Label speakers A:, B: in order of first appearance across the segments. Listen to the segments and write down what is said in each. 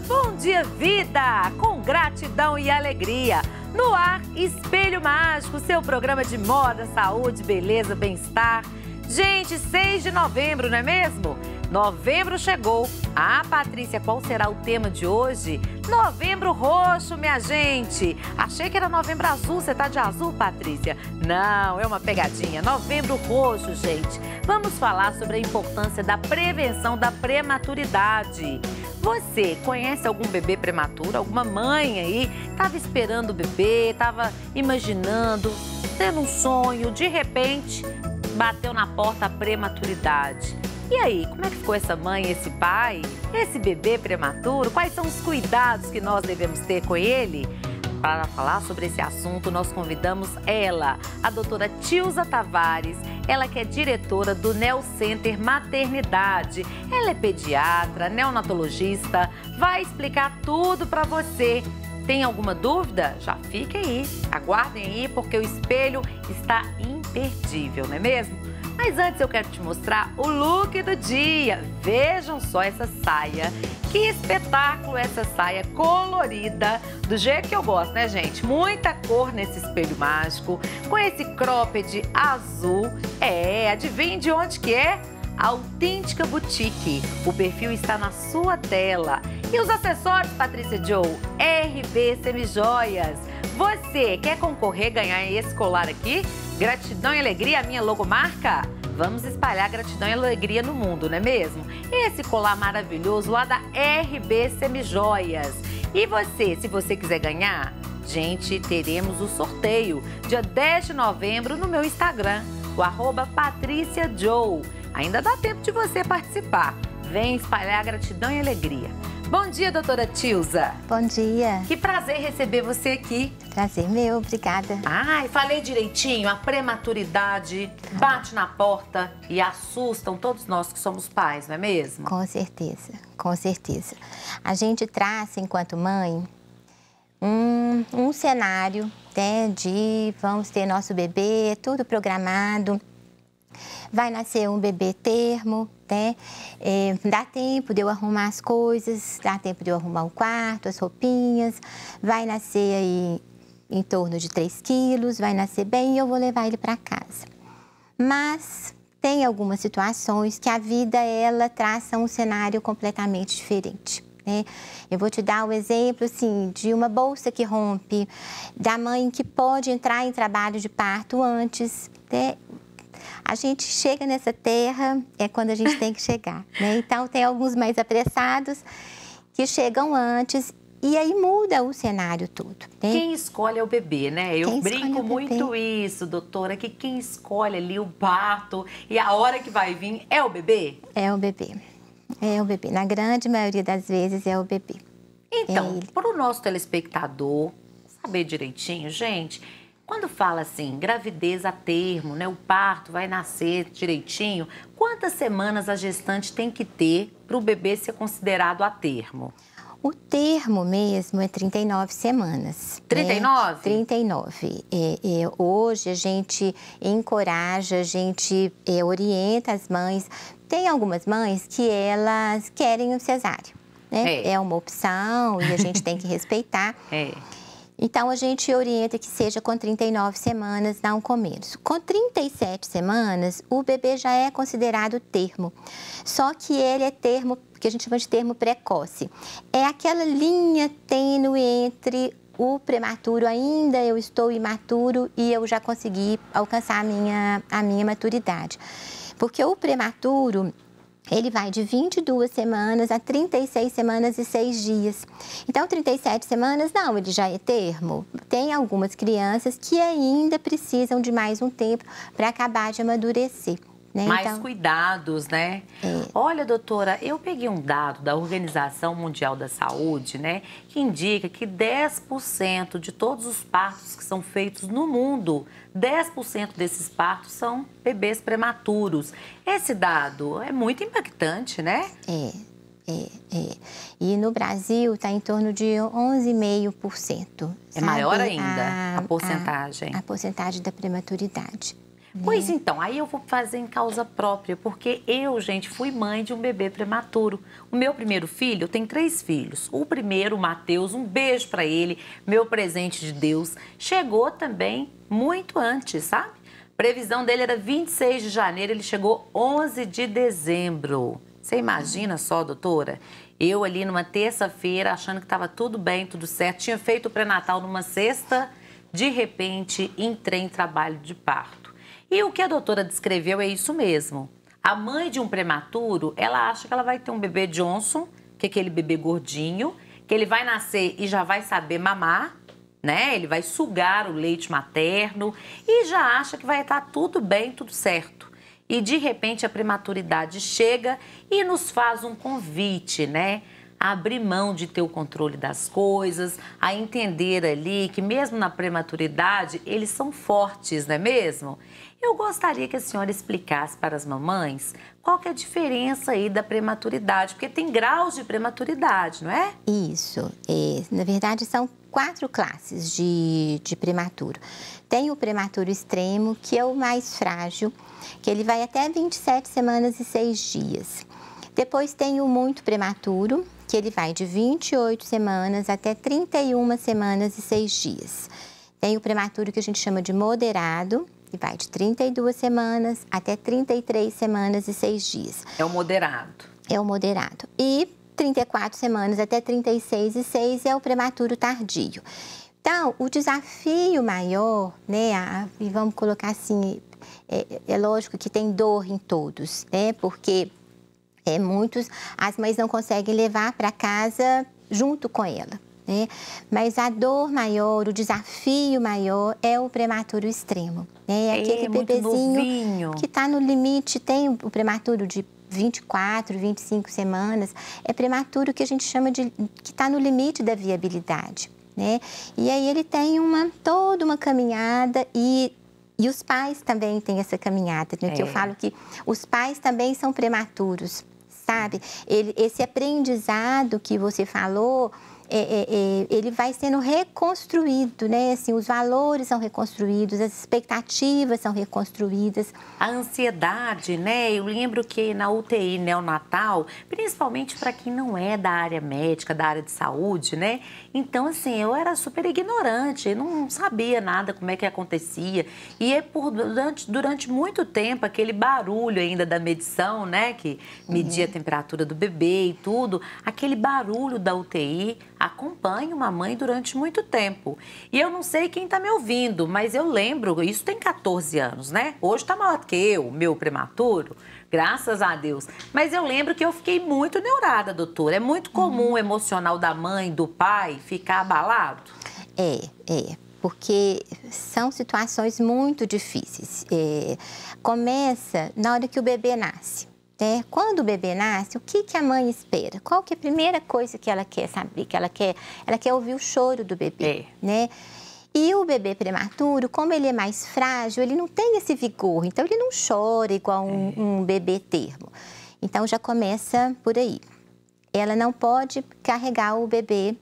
A: Bom Dia Vida, com gratidão e alegria. No ar, Espelho Mágico, seu programa de moda, saúde, beleza, bem-estar. Gente, 6 de novembro, não é mesmo? Novembro chegou. Ah, Patrícia, qual será o tema de hoje? Novembro roxo, minha gente. Achei que era novembro azul. Você tá de azul, Patrícia? Não, é uma pegadinha. Novembro roxo, gente. Vamos falar sobre a importância da prevenção da prematuridade. Você conhece algum bebê prematuro, alguma mãe aí? Tava esperando o bebê, tava imaginando, tendo um sonho, de repente bateu na porta a prematuridade. E aí, como é que ficou essa mãe, esse pai, esse bebê prematuro? Quais são os cuidados que nós devemos ter com ele? Para falar sobre esse assunto, nós convidamos ela, a doutora Tilza Tavares, ela que é diretora do Neo Center Maternidade. Ela é pediatra, neonatologista, vai explicar tudo para você. Tem alguma dúvida? Já fique aí, aguardem aí, porque o espelho está imperdível, não é mesmo? Mas antes eu quero te mostrar o look do dia. Vejam só essa saia. Que espetáculo essa saia colorida, do jeito que eu gosto, né, gente? Muita cor nesse espelho mágico, com esse cropped azul. É, adivinhe de onde que é? Autêntica Boutique. O perfil está na sua tela. E os acessórios, Patrícia Joe? RB Semijoias. Você quer concorrer, ganhar esse colar aqui? Gratidão e alegria, minha logomarca? Vamos espalhar gratidão e alegria no mundo, não é mesmo? Esse colar maravilhoso lá da RB Semijoias. E você, se você quiser ganhar, gente, teremos o sorteio dia 10 de novembro no meu Instagram, o arroba Patrícia Joe. Ainda dá tempo de você participar. Vem espalhar gratidão e alegria. Bom dia, doutora Tilza.
B: Bom dia.
A: Que prazer receber você aqui. Prazer meu, obrigada. Ai, falei direitinho, a prematuridade bate na porta e assustam todos nós que somos pais, não é
B: mesmo? Com certeza, com certeza. A gente traça, enquanto mãe, um, um cenário né, de vamos ter nosso bebê, tudo programado, vai nascer um bebê termo, né? É, dá tempo de eu arrumar as coisas, dá tempo de eu arrumar o quarto, as roupinhas, vai nascer aí em torno de 3 quilos, vai nascer bem e eu vou levar ele para casa. Mas tem algumas situações que a vida ela traça um cenário completamente diferente. Né? Eu vou te dar o um exemplo assim, de uma bolsa que rompe, da mãe que pode entrar em trabalho de parto antes, né? a gente chega nessa terra é quando a gente tem que chegar, né? Então tem alguns mais apressados que chegam antes e aí muda o cenário todo. Né? Quem
A: escolhe é o bebê, né? Eu brinco é muito isso, doutora, que quem escolhe ali o parto e a hora que vai vir é o bebê?
B: É o bebê. É o bebê. Na grande maioria das vezes é o bebê.
A: Então, é para o nosso telespectador saber direitinho, gente, quando fala assim, gravidez a termo, né, o parto vai nascer direitinho, quantas semanas a gestante tem que ter para o bebê ser considerado a termo?
B: O termo mesmo é 39 semanas. 39? Né? 39. É, é, hoje a gente encoraja, a gente é, orienta as mães. Tem algumas mães que elas querem o um Né? É. é uma opção e a gente tem que respeitar. É. Então, a gente orienta que seja com 39 semanas, dá um começo. Com 37 semanas, o bebê já é considerado termo. Só que ele é termo, que a gente chama de termo precoce. É aquela linha tênue entre o prematuro ainda, eu estou imaturo e eu já consegui alcançar a minha, a minha maturidade. Porque o prematuro, ele vai de 22 semanas a 36 semanas e 6 dias. Então, 37 semanas, não, ele já é termo. Tem algumas crianças que ainda precisam de mais um tempo para acabar de amadurecer. Né? Mais então...
A: cuidados, né? É. Olha, doutora, eu peguei um dado da Organização Mundial da Saúde, né? Que indica que 10% de todos os partos que são feitos no mundo, 10% desses partos são bebês prematuros. Esse dado é muito impactante, né?
B: É. É, é. E no Brasil está em torno de 11,5%. É maior ainda a, a porcentagem. A, a porcentagem da prematuridade.
A: Pois né? então, aí eu vou fazer em causa própria, porque eu, gente, fui mãe de um bebê prematuro. O meu primeiro filho, eu tenho três filhos. O primeiro, o Matheus, um beijo para ele, meu presente de Deus. Chegou também muito antes, sabe? Previsão dele era 26 de janeiro, ele chegou 11 de dezembro. Você imagina só, doutora? Eu ali numa terça-feira, achando que estava tudo bem, tudo certo, tinha feito o pré-natal numa sexta, de repente entrei em trabalho de parto. E o que a doutora descreveu é isso mesmo. A mãe de um prematuro, ela acha que ela vai ter um bebê Johnson, que é aquele bebê gordinho, que ele vai nascer e já vai saber mamar, né? Ele vai sugar o leite materno e já acha que vai estar tá tudo bem, tudo certo. E de repente a prematuridade chega e nos faz um convite, né? abrir mão de ter o controle das coisas, a entender ali que mesmo na prematuridade eles são fortes, não é mesmo? Eu gostaria que a senhora explicasse para as mamães qual que é a diferença aí da
B: prematuridade,
A: porque tem graus de prematuridade, não é?
B: Isso. É, na verdade, são quatro classes de, de prematuro. Tem o prematuro extremo, que é o mais frágil, que ele vai até 27 semanas e 6 dias. Depois tem o muito prematuro, que ele vai de 28 semanas até 31 semanas e 6 dias. Tem o prematuro que a gente chama de moderado, que vai de 32 semanas até 33 semanas e 6 dias. É o moderado. É o moderado. E 34 semanas até 36 e 6 é o prematuro tardio. Então, o desafio maior, né, a, e vamos colocar assim, é, é, é lógico que tem dor em todos, né, porque é, muitos, as mães não conseguem levar para casa junto com ela. Né? Mas a dor maior, o desafio maior é o prematuro extremo. Né? É, é aquele é, bebezinho que está no limite, tem o prematuro de 24, 25 semanas, é prematuro que a gente chama de que está no limite da viabilidade. Né? E aí ele tem uma toda uma caminhada e e os pais também têm essa caminhada, né? É. Que eu é. falo que os pais também são prematuros sabe? Ele, esse aprendizado que você falou, é, é, é, ele vai sendo reconstruído, né? Assim, os valores são reconstruídos, as expectativas são reconstruídas.
A: A ansiedade, né? Eu lembro que na UTI neonatal, principalmente para quem não é da área médica, da área de saúde, né? Então, assim, eu era super ignorante, não sabia nada como é que acontecia. E é por, durante, durante muito tempo, aquele barulho ainda da medição, né? Que media uhum. a temperatura do bebê e tudo, aquele barulho da UTI acompanha uma mãe durante muito tempo. E eu não sei quem está me ouvindo, mas eu lembro, isso tem 14 anos, né? Hoje está maior que eu, meu prematuro, graças a Deus. Mas eu lembro que eu fiquei muito neurada, doutora. É muito comum o uhum. emocional da mãe, do pai, ficar abalado?
B: É, é. Porque são situações muito difíceis. É, começa na hora que o bebê nasce. Né? quando o bebê nasce, o que, que a mãe espera? Qual que é a primeira coisa que ela quer saber? Que ela quer, ela quer ouvir o choro do bebê, é. né? E o bebê prematuro, como ele é mais frágil, ele não tem esse vigor, então ele não chora igual um, é. um bebê termo. Então já começa por aí. Ela não pode carregar o bebê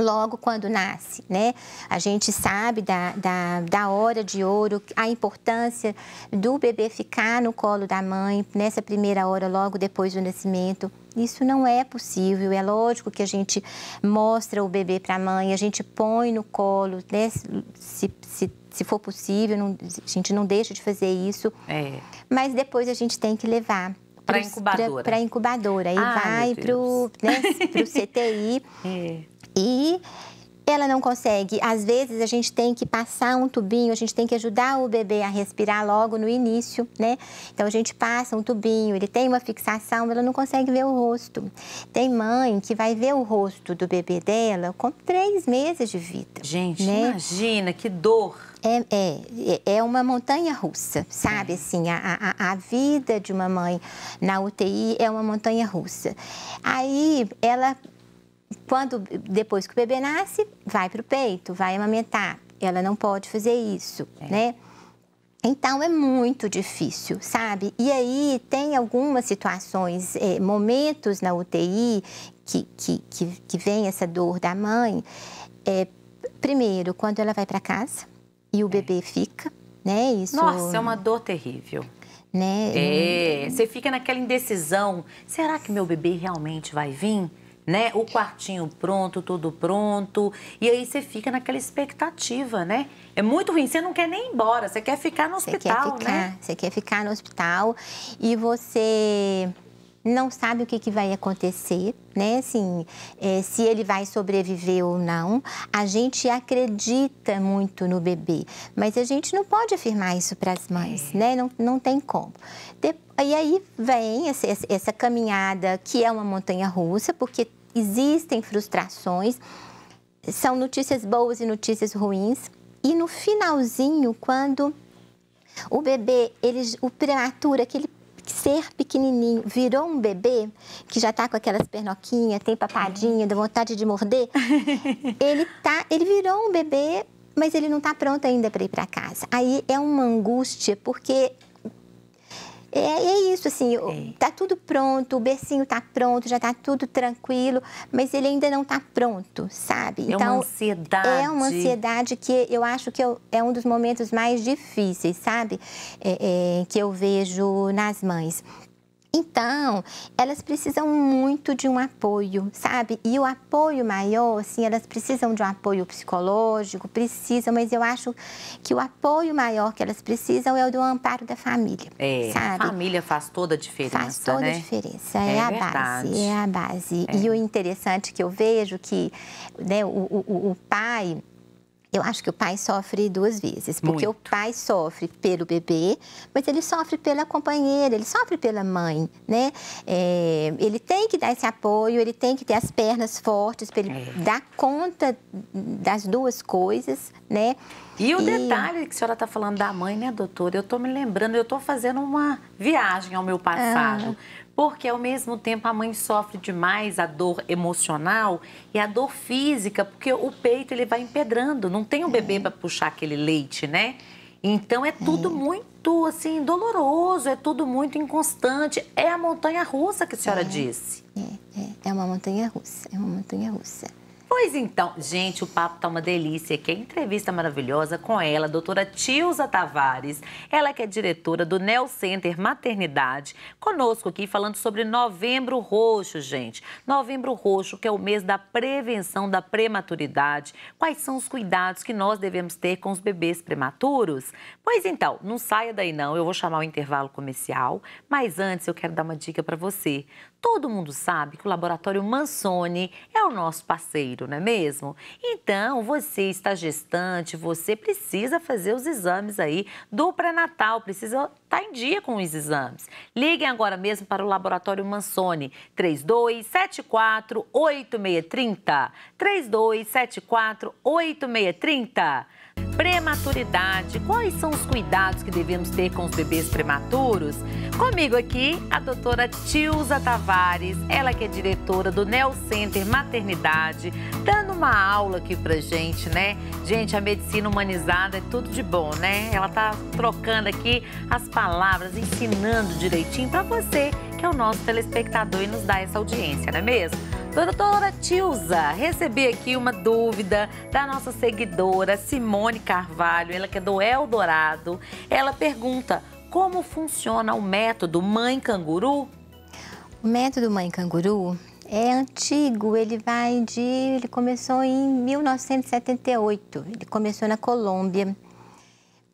B: logo quando nasce, né? A gente sabe da, da, da hora de ouro, a importância do bebê ficar no colo da mãe nessa primeira hora, logo depois do nascimento. Isso não é possível. É lógico que a gente mostra o bebê para a mãe, a gente põe no colo, né? se, se, se for possível, não, a gente não deixa de fazer isso. É. Mas depois a gente tem que levar para incubadora. Para incubadora. E vai para o né, pro CTI. é. E ela não consegue. Às vezes a gente tem que passar um tubinho, a gente tem que ajudar o bebê a respirar logo no início, né? Então a gente passa um tubinho, ele tem uma fixação, ela não consegue ver o rosto. Tem mãe que vai ver o rosto do bebê dela com três meses de vida.
A: Gente, né? imagina
B: que dor. É, é, é uma montanha russa, sabe? Assim, a, a, a, vida de uma mãe na UTI é uma montanha russa. Aí ela quando depois que o bebê nasce, vai para o peito, vai amamentar. Ela não pode fazer isso, é. né? Então é muito difícil, sabe? E aí tem algumas situações, é, momentos na UTI que, que, que, que, vem essa dor da mãe. É, primeiro, quando ela vai para casa e o é. bebê fica, né? Isso... Nossa, é uma
A: dor terrível. Né? É, você fica naquela indecisão. Será que meu bebê realmente vai vir? né? O quartinho pronto, tudo pronto. E aí você fica naquela expectativa, né? É muito ruim, você não quer nem ir embora, você quer ficar no você hospital, quer ficar, né?
B: Você quer ficar no hospital e você não sabe o que, que, vai acontecer, né? Assim, é, se ele vai sobreviver ou não. A gente acredita muito no bebê, mas a gente não pode afirmar isso para as mães, é. né? Não, não tem como. e aí vem essa, essa, caminhada que é uma montanha russa, porque existem frustrações, são notícias boas e notícias ruins. E no finalzinho, quando o bebê, ele, o prematuro, aquele ser pequenininho virou um bebê, que já tá com aquelas pernoquinhas, tem papadinha, dá vontade de morder, ele tá, ele virou um bebê, mas ele não está pronto ainda para ir para casa. Aí é uma angústia, porque é, é isso, assim, é. tá tudo pronto, o bercinho tá pronto, já tá tudo tranquilo, mas ele ainda não tá pronto, sabe? É então, é uma ansiedade. É uma ansiedade que eu acho que eu, é um dos momentos mais difíceis, sabe? É, é que eu vejo nas mães. Então, elas precisam muito de um apoio, sabe? E o apoio maior, assim, elas precisam de um apoio psicológico, precisam, mas eu acho que o apoio maior que elas precisam é o do amparo da família,
A: é, sabe? A família faz toda a diferença, Faz toda né? a diferença, é, é a verdade. base, é a
B: base. É. E o interessante que eu vejo que né, o, o, o pai eu acho que o pai sofre duas vezes, porque Muito. o pai sofre pelo bebê, mas ele sofre pela companheira, ele sofre pela mãe, né? É, ele tem que dar esse apoio, ele tem que ter as pernas fortes para ele é. dar conta das duas coisas, né? E o e... detalhe que a senhora está falando da mãe, né, doutora? Eu estou
A: me lembrando, eu estou fazendo uma viagem ao meu passado. Ah porque ao mesmo tempo a mãe sofre demais a dor emocional e a dor física, porque o peito ele vai empedrando, não tem o um bebê é. para puxar aquele leite, né? Então é tudo é. muito assim doloroso, é tudo muito inconstante, é a montanha russa que a senhora é, disse. É, é, é uma montanha russa, é uma montanha russa. Pois então, gente, o papo tá uma delícia aqui. É entrevista maravilhosa com ela, a doutora Tilza Tavares. Ela que é diretora do Nel Center Maternidade. Conosco aqui falando sobre Novembro Roxo, gente. Novembro Roxo, que é o mês da prevenção da prematuridade. Quais são os cuidados que nós devemos ter com os bebês prematuros? Pois então, não saia daí não, eu vou chamar o intervalo comercial, mas antes eu quero dar uma dica para você. Todo mundo sabe que o laboratório Mansone é o nosso parceiro dinheiro, não é mesmo? Então, você está gestante, você precisa fazer os exames aí do pré-natal, precisa estar tá em dia com os exames. Liguem agora mesmo para o Laboratório Mansone, 3274 8630. 3274 8630 prematuridade. Quais são os cuidados que devemos ter com os bebês prematuros? Comigo aqui, a doutora Tilza Tavares, ela que é diretora do Neo Center Maternidade, dando uma aula aqui pra gente, né? Gente, a medicina humanizada é tudo de bom, né? Ela tá trocando aqui as palavras, ensinando direitinho para você, que é o nosso telespectador e nos dá essa audiência, não é mesmo? Doutora Tilza, recebi aqui uma dúvida da nossa seguidora Simone Carvalho, ela que é do Eldorado. Ela pergunta como funciona o método Mãe Canguru?
B: O método Mãe Canguru é antigo, ele vai de. Ele começou em 1978, ele começou na Colômbia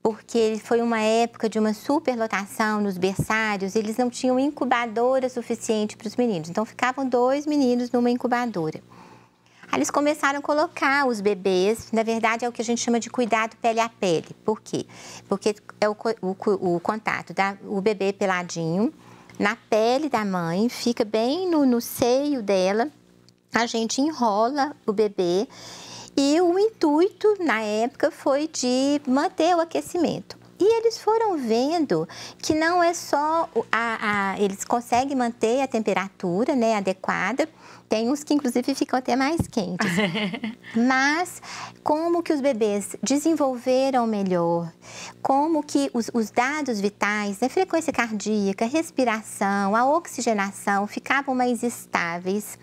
B: porque foi uma época de uma superlotação nos berçários, eles não tinham incubadora suficiente para os meninos, então ficavam dois meninos numa incubadora. Aí eles começaram a colocar os bebês, na verdade é o que a gente chama de cuidado pele a pele. Por quê? Porque é o, o, o contato da o bebê peladinho na pele da mãe, fica bem no, no seio dela. A gente enrola o bebê e o intuito na época foi de manter o aquecimento. E eles foram vendo que não é só a, a, eles conseguem manter a temperatura né, adequada. Tem uns que inclusive ficam até mais quentes. Mas como que os bebês desenvolveram melhor, como que os, os dados vitais, né, frequência cardíaca, respiração, a oxigenação ficavam mais estáveis.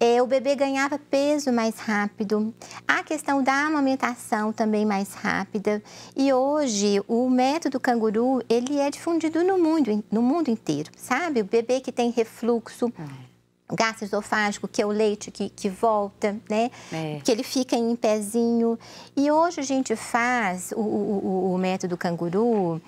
B: É, o bebê ganhava peso mais rápido, a questão da amamentação também mais rápida. E hoje o método canguru ele é difundido no mundo, no mundo inteiro, sabe? O bebê que tem refluxo, é. gás esofágico, que é o leite que, que volta, né? É. Que ele fica em pezinho. E hoje a gente faz o, o, o método canguru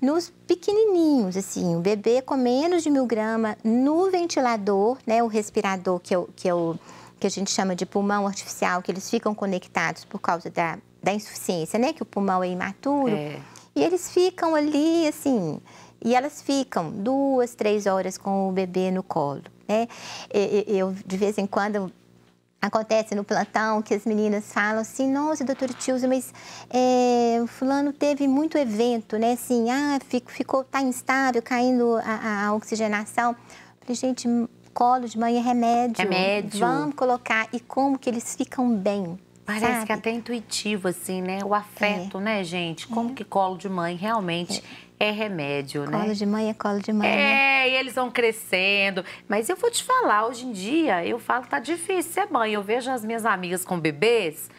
B: nos pequenininhos, assim, o bebê com menos de mil gramas no ventilador, né, o respirador que, eu, é que, eu, é que a gente chama de pulmão artificial, que eles ficam conectados por causa da, da insuficiência, né, que o pulmão é imaturo. É. E eles ficam ali, assim, e elas ficam duas, três horas com o bebê no colo, né? Eu, de vez em quando, acontece no plantão, que as meninas falam assim, nossa, doutor Tilson, mas é, fulano teve muito evento, né? Assim, ah, fico, ficou, tá instável, caindo a, a oxigenação. falei, gente, colo de mãe é remédio. Remédio. Vamos colocar. E como que eles ficam bem. Parece sabe? que é
A: até intuitivo, assim, né? O afeto, é. né, gente? Como é. que colo de mãe realmente é é remédio,
B: cola né? Colo de mãe é colo de
A: mãe. É, né? e eles vão crescendo. Mas eu vou te falar, hoje em dia, eu falo que tá difícil ser mãe. Eu vejo as minhas amigas com bebês,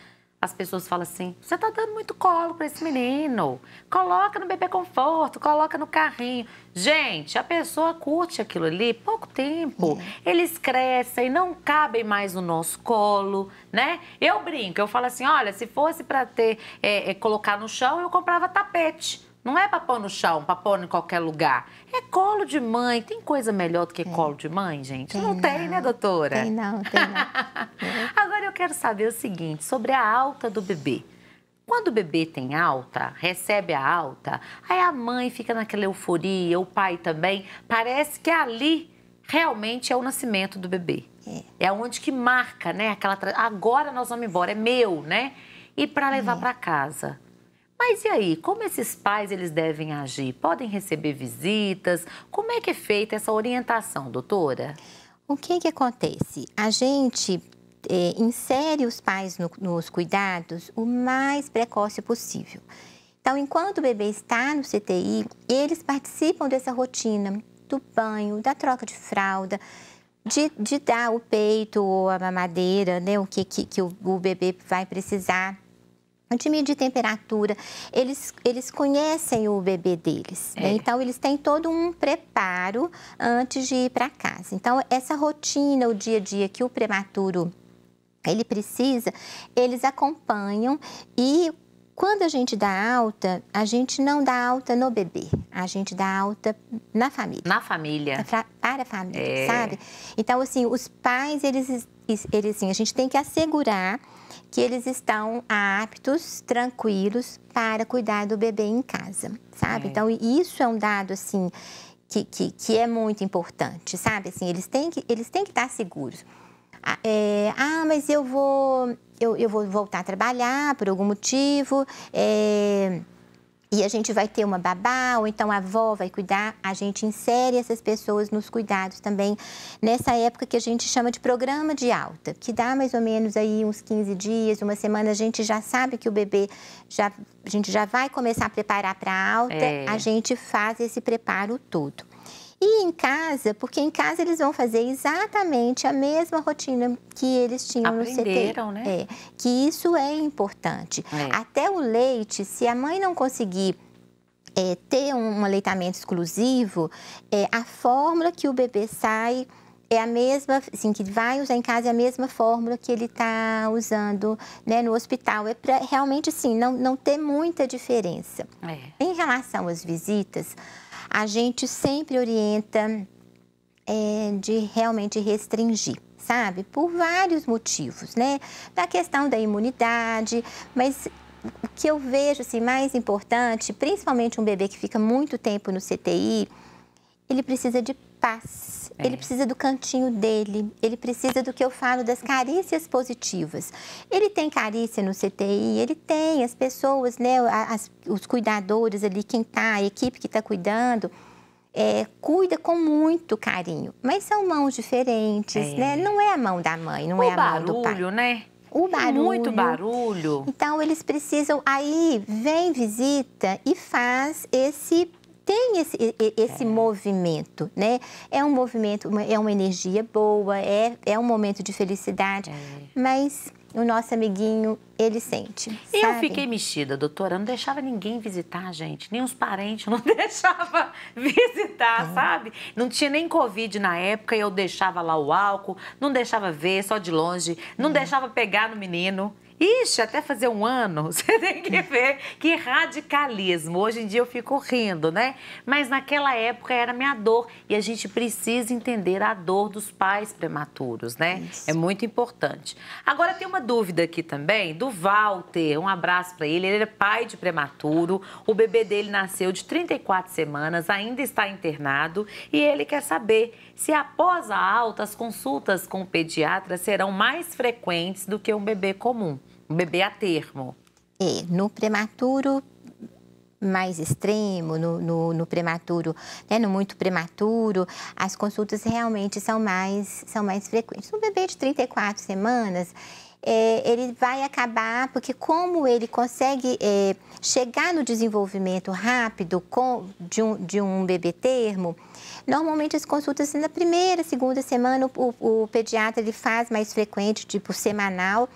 A: as pessoas falam assim: você tá dando muito colo para esse menino. Coloca no bebê conforto, coloca no carrinho. Gente, a pessoa curte aquilo ali pouco tempo. Eles crescem, não cabem mais no nosso colo, né? Eu brinco, eu falo assim: olha, se fosse para ter, é, é, colocar no chão, eu comprava tapete não é papo no chão, papo em qualquer lugar. É colo de mãe. Tem coisa melhor do que colo de mãe, gente? Tem, não, não tem, né, doutora? Tem não, tem não. Agora eu quero saber o seguinte, sobre a alta do bebê. Quando o bebê tem alta, recebe a alta, aí a mãe fica naquela euforia, o pai também. Parece que ali realmente é o nascimento do bebê. É, é onde que marca, né? Aquela tra... agora nós vamos embora, é meu, né? E para levar é. para casa. Mas e aí, como esses pais eles devem agir? Podem receber visitas? Como é que é feita essa orientação, doutora?
B: O que que acontece? A gente é, insere os pais no, nos cuidados o mais precoce possível. Então, enquanto o bebê está no CTI, eles participam dessa rotina do banho, da troca de fralda, de, de dar o peito ou a mamadeira, né, o que, que, que o, o bebê vai precisar Antimio de temperatura, eles, eles conhecem o bebê deles, né? é. né? então eles têm todo um preparo antes de ir para casa. Então, essa rotina, o dia a dia que o prematuro ele precisa, eles acompanham e quando a gente dá alta, a gente não dá alta no bebê, a gente dá alta na família. Na família. É para a família, é. sabe? Então, assim, os pais, eles, eles assim, a gente tem que assegurar que eles estão aptos, tranquilos para cuidar do bebê em casa, sabe? É. Então, isso é um dado assim que, que, que, é muito importante, sabe? Assim, eles têm que eles têm que estar seguros. Ah, é, ah, mas eu vou eu, eu vou voltar a trabalhar por algum motivo. É, e a gente vai ter uma babá ou então a avó vai cuidar, a gente insere essas pessoas nos cuidados também nessa época que a gente chama de programa de alta, que dá mais ou menos aí uns 15 dias, uma semana, a gente já sabe que o bebê já a gente já vai começar a preparar para alta, é. a gente faz esse preparo todo. E em casa, porque em casa eles vão fazer exatamente a mesma rotina que eles tinham Aprenderam, no CT né? É, que isso é importante. É. Até o leite, se a mãe não conseguir é, ter um, um aleitamento exclusivo, é, a fórmula que o bebê sai é a mesma, assim, que vai usar em casa é a mesma fórmula que ele está usando né, no hospital. É para realmente, sim, não, não ter muita diferença. É. Em relação às visitas, a gente sempre orienta é, de realmente restringir sabe? Por vários motivos, né? Da questão da imunidade, mas o que eu vejo assim, mais importante, principalmente um bebê que fica muito tempo no CTI, ele precisa de paz, é. ele precisa do cantinho dele, ele precisa do que eu falo das carícias positivas. Ele tem carícia no CTI, ele tem as pessoas, né, as, os cuidadores ali, quem tá, a equipe que está cuidando. É, cuida com muito carinho, mas são mãos diferentes, é. né? Não é a mão da mãe, não o é a barulho, mão do pai. né? O barulho. Muito barulho. Então, eles precisam. Aí vem visita e faz esse tem esse, esse é. movimento, né? É um movimento, é uma energia boa, é, é um momento de felicidade, é. mas o nosso amiguinho, ele sente. E Eu fiquei
A: mexida, doutora. não deixava ninguém visitar a gente, nem os parentes não deixava visitar, é. sabe? Não tinha nem Covid na época e eu deixava lá o álcool, não deixava ver, só de longe, não é. deixava pegar no menino. Ixi, até fazer um ano, você tem que ver que radicalismo. Hoje em dia eu fico rindo, né? Mas naquela época era minha dor e a gente precisa entender a dor dos pais prematuros, né? Isso. É muito importante. Agora tem uma dúvida aqui também do Walter. Um abraço para ele. Ele é pai de prematuro. O bebê dele nasceu de 34 semanas, ainda está internado e ele quer saber se após a alta as consultas com o pediatra serão mais frequentes do que um bebê comum bebê a
B: termo. É, no prematuro mais extremo, no, no, no prematuro, né, no muito prematuro, as consultas realmente são mais, são mais frequentes. Um bebê de 34 semanas, é, ele vai acabar, porque como ele consegue é, chegar no desenvolvimento rápido com, de, um, de um bebê termo, normalmente as consultas na primeira, segunda semana, o, o pediatra ele faz mais frequente, tipo semanal,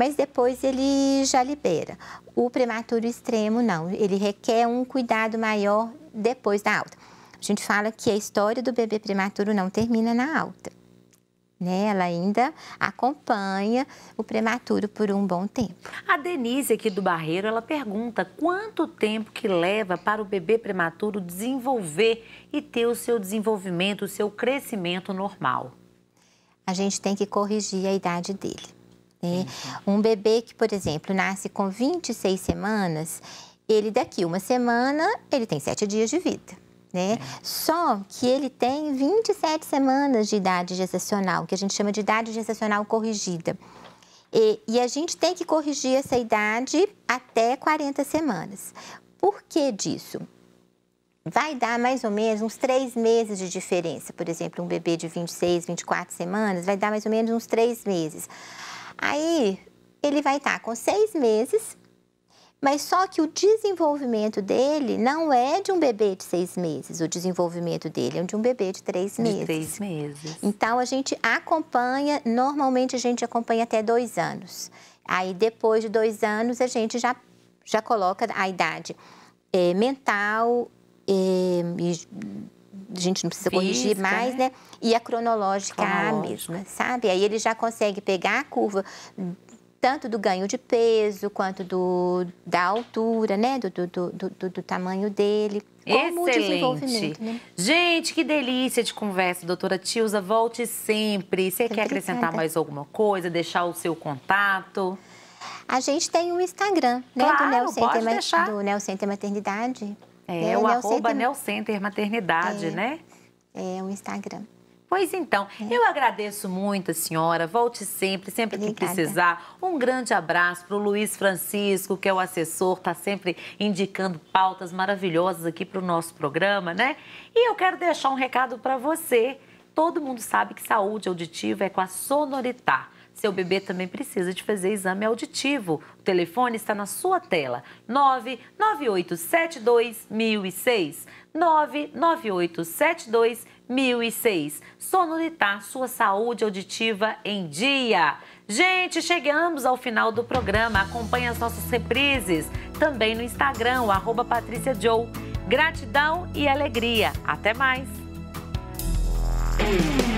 B: mas depois ele já libera. O prematuro extremo, não, ele requer um cuidado maior depois da alta. A gente fala que a história do bebê prematuro não termina na alta. Né? Ela ainda acompanha o prematuro por um bom tempo. A
A: Denise aqui do Barreiro, ela pergunta quanto tempo que leva para o bebê prematuro desenvolver e ter o seu desenvolvimento, o seu crescimento normal?
B: A gente tem que corrigir a idade dele. Né? Um bebê que, por exemplo, nasce com 26 semanas, ele daqui uma semana, ele tem sete dias de vida. Né? É. Só que ele tem 27 semanas de idade gestacional, que a gente chama de idade gestacional corrigida. E, e a gente tem que corrigir essa idade até 40 semanas. Por que disso? vai dar mais ou menos uns três meses de diferença. Por exemplo, um bebê de 26, 24 semanas vai dar mais ou menos uns três meses. Aí ele vai estar tá com seis meses, mas só que o desenvolvimento dele não é de um bebê de seis meses, o desenvolvimento dele é de um bebê de três meses. De três meses. Então a gente acompanha, normalmente a gente acompanha até dois anos. Aí depois de dois anos a gente já, já coloca a idade é, mental é, e a gente não precisa Física, corrigir mais, né? né? E a cronológica, cronológica, é a mesma, sabe? Aí ele já consegue pegar a curva tanto do ganho de peso quanto do, da altura, né? Do, do, do, do, do tamanho dele. Como Excelente. Né?
A: Gente, que delícia de conversa, doutora Tilza. Volte sempre. Você quer acrescentar mais alguma coisa? Deixar o seu contato? A
B: gente tem o Instagram, né? Claro, do Neo do Neo Maternidade. É, é o né, arroba Neocenter Maternidade, é, né? É, o Instagram. Pois então, é. eu
A: agradeço muito a senhora, volte sempre, sempre Obrigada. que precisar. Um grande abraço para o Luiz Francisco, que é o assessor, está sempre indicando pautas maravilhosas aqui para o nosso programa, né? E eu quero deixar um recado para você todo mundo sabe que saúde auditiva é com a Sonoritar. Seu bebê também precisa de fazer exame auditivo. O telefone está na sua tela. 998721006. 998721006. Sonoritar sua saúde auditiva em dia. Gente, chegamos ao final do programa. Acompanhe as nossas reprises também no Instagram, o Gratidão e alegria. Até mais! Bye.